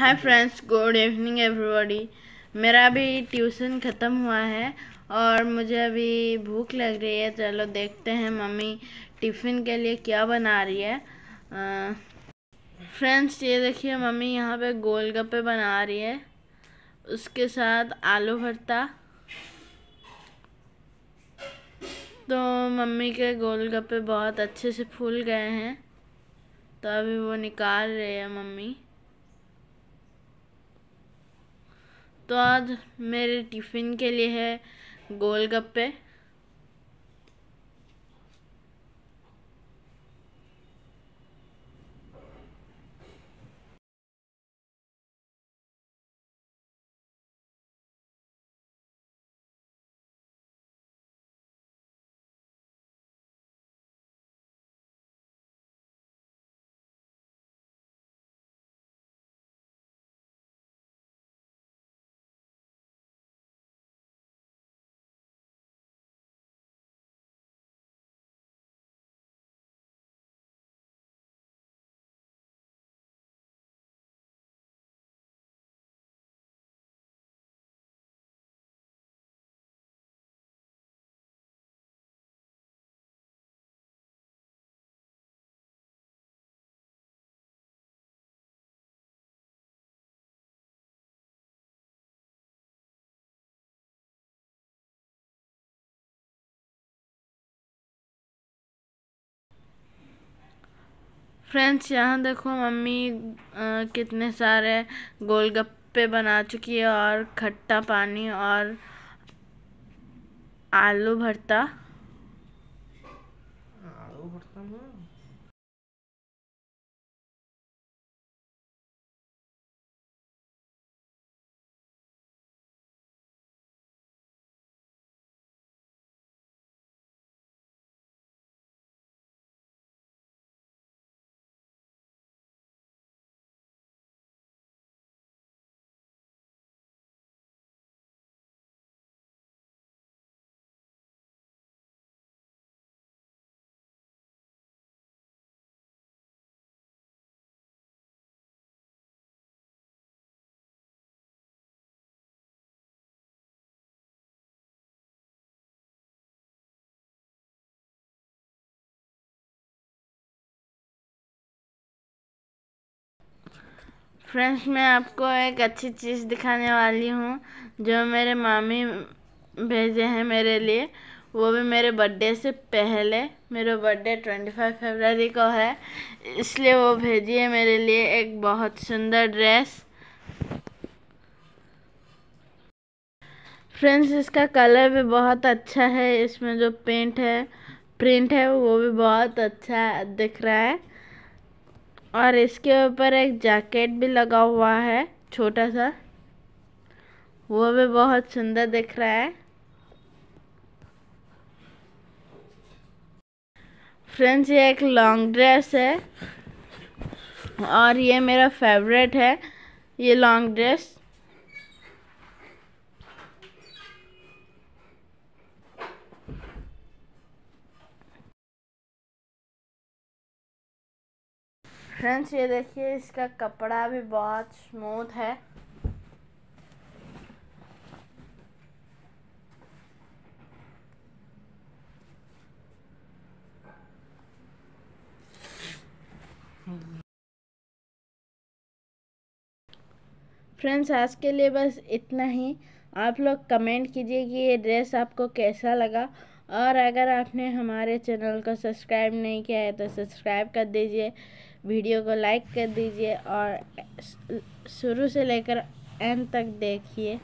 हाय friends good evening everybody मेरा अभी tuition ख़त्म हुआ है और मुझे अभी भूख लग रही है चलो देखते हैं मम्मी टिफ़िन के लिए क्या बना रही है फ्रेंड्स ये देखिए मम्मी यहाँ पे गोलगप्पे बना रही है उसके साथ आलू भरता तो मम्मी के गोलगप्पे बहुत अच्छे से फूल गए हैं तो अभी वो निकाल रहे हैं मम्मी तो आज मेरे टिफ़िन के लिए है गोलगप्पे फ्रेंड्स यहाँ देखो मम्मी आ, कितने सारे गोलगप्पे बना चुकी है और खट्टा पानी और आलू भरता आलू भरता फ्रेंड्स मैं आपको एक अच्छी चीज़ दिखाने वाली हूँ जो मेरे मामी भेजे हैं मेरे लिए वो भी मेरे बर्थडे से पहले मेरा बर्थडे ट्वेंटी फाइव फेबररी को है इसलिए वो भेजी है मेरे लिए एक बहुत सुंदर ड्रेस फ्रेंड्स इसका कलर भी बहुत अच्छा है इसमें जो पेंट है प्रिंट है वो भी बहुत अच्छा दिख रहा है और इसके ऊपर एक जैकेट भी लगा हुआ है छोटा सा वो भी बहुत सुंदर दिख रहा है फ्रेंड्स ये एक लॉन्ग ड्रेस है और ये मेरा फेवरेट है ये लॉन्ग ड्रेस फ्रेंड्स ये देखिए इसका कपड़ा भी बहुत स्मूथ है फ्रेंड्स आज के लिए बस इतना ही आप लोग कमेंट कीजिए कि ये ड्रेस आपको कैसा लगा और अगर आपने हमारे चैनल को सब्सक्राइब नहीं किया है तो सब्सक्राइब कर दीजिए वीडियो को लाइक कर दीजिए और शुरू से लेकर एंड तक देखिए